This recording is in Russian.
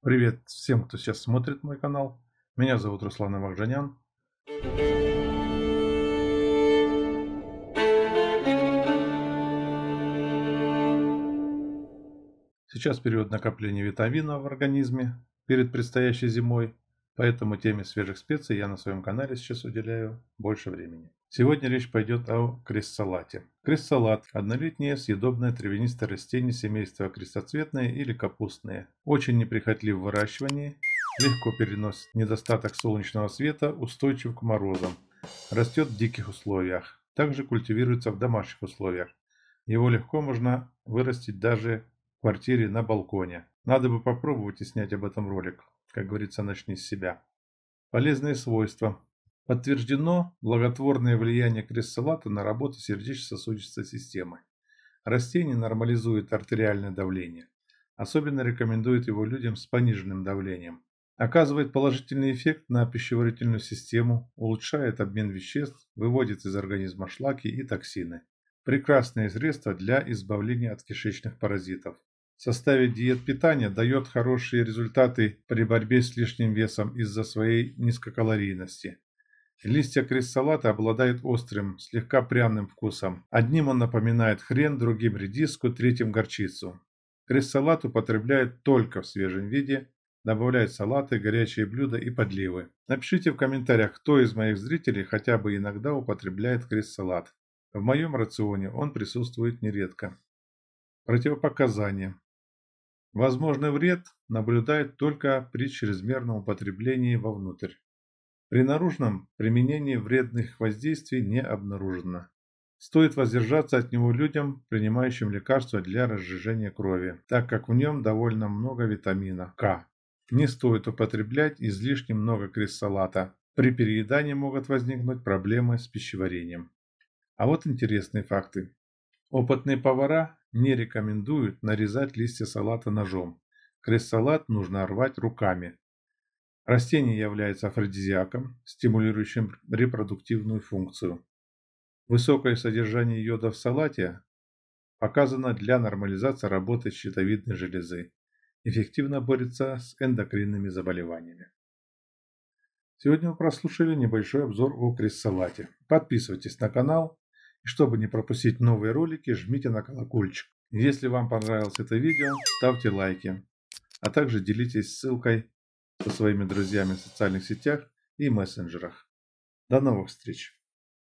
Привет всем, кто сейчас смотрит мой канал. Меня зовут Руслан Авакжанян. Сейчас период накопления витаминов в организме перед предстоящей зимой. Поэтому теме свежих специй я на своем канале сейчас уделяю больше времени. Сегодня речь пойдет о крестсалате. Крестсалат – однолетнее съедобное травянистое растение семейства крестоцветные или капустные. Очень неприхотлив в выращивании, легко переносит недостаток солнечного света, устойчив к морозам. Растет в диких условиях. Также культивируется в домашних условиях. Его легко можно вырастить даже в квартире на балконе. Надо бы попробовать и снять об этом ролик. Как говорится, начни с себя. Полезные свойства. Подтверждено благотворное влияние кресселата на работу сердечно-сосудистой системы. Растение нормализует артериальное давление. Особенно рекомендует его людям с пониженным давлением. Оказывает положительный эффект на пищеварительную систему, улучшает обмен веществ, выводит из организма шлаки и токсины. Прекрасное средство для избавления от кишечных паразитов в составе диет питания дает хорошие результаты при борьбе с лишним весом из-за своей низкокалорийности. Листья крест-салата обладают острым, слегка пряным вкусом. Одним он напоминает хрен, другим редиску, третьим горчицу. Крест-салат употребляют только в свежем виде, добавляют салаты, горячие блюда и подливы. Напишите в комментариях, кто из моих зрителей хотя бы иногда употребляет крест-салат. В моем рационе он присутствует нередко. Противопоказания. Возможный вред наблюдают только при чрезмерном употреблении вовнутрь. При наружном применении вредных воздействий не обнаружено. Стоит воздержаться от него людям, принимающим лекарства для разжижения крови, так как в нем довольно много витамина К. Не стоит употреблять излишне много крессалата. При переедании могут возникнуть проблемы с пищеварением. А вот интересные факты. Опытные повара не рекомендуют нарезать листья салата ножом. Крест-салат нужно рвать руками. Растение является афродизиаком, стимулирующим репродуктивную функцию. Высокое содержание йода в салате показано для нормализации работы щитовидной железы. Эффективно борется с эндокринными заболеваниями. Сегодня вы прослушали небольшой обзор о крест-салате. Подписывайтесь на канал, чтобы не пропустить новые ролики, жмите на колокольчик. Если вам понравилось это видео, ставьте лайки. А также делитесь ссылкой со своими друзьями в социальных сетях и мессенджерах. До новых встреч!